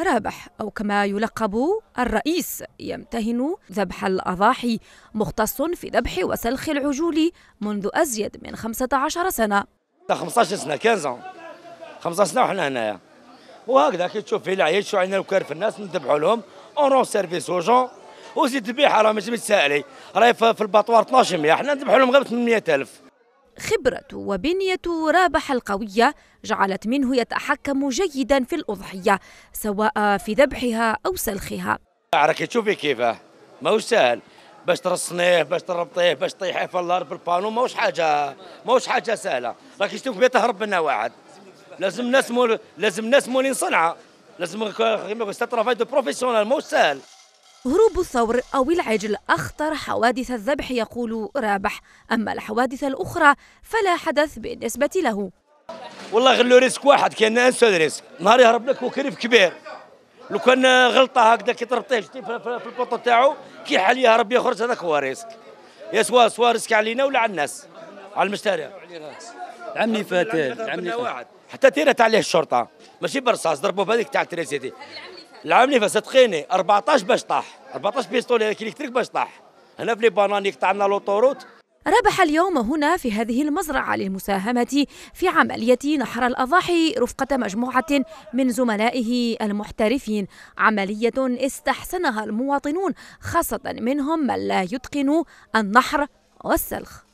رابح أو كما يلقب الرئيس يمتهن ذبح الأضاحي مختص في ذبح وسلخ العجول منذ أزيد من 15 سنة 15 سنة 15 15 سنة وحنا هنايا وهكذا كي تشوف في العيال شو عندنا الكار في الناس نذبحوا لهم اون سيرفيس او جون وزيد ذبيحه راه ماشي متسائلي راهي في الباطوار 12 مية حنا نذبحوا لهم غير 800000 خبره وبنيه رابح القوية جعلت منه يتحكم جيدا في الأضحية سواء في ذبحها أو سلخها راكي تشوفي كيفه ما هو سهل باش ترصنيه باش تربطيه باش تطيحيه في الارض في البانو ماهوش حاجه ماهوش حاجه سهله راك تشوف بها تهرب منها واحد لازم ناس مول... لازم ناس مولين صنعه لازم كيما ستاترافاي دو بروفيسيونال ماهوش سهل هروب الثور أو العجل أخطر حوادث الذبح يقول رابح أما الحوادث الأخرى فلا حدث بالنسبة له والله غلو ريسك واحد كان انسى ريسك نهار يهرب لك وكريف كبير لو كان غلطه هكذا كي طربطيه في البوطه تاعو كي حال يهرب يخرج هذاك هو ريسك يا سوا سوا ريسك علينا ولا على الناس على المشتري عمي فتال عمي فتال حتى تيرت عليه الشرطه ماشي برصاص ضربوا بهذيك تاع التريسيتي العام اللي فات صدقيني 14 باش طاح 14 بيستول هذاك الكتريك باش طاح هنا في لي باناني قطعنا لوطوروت ربح اليوم هنا في هذه المزرعة للمساهمة في عملية نحر الأضاحي رفقة مجموعة من زملائه المحترفين عملية استحسنها المواطنون خاصة منهم من لا يتقن النحر والسلخ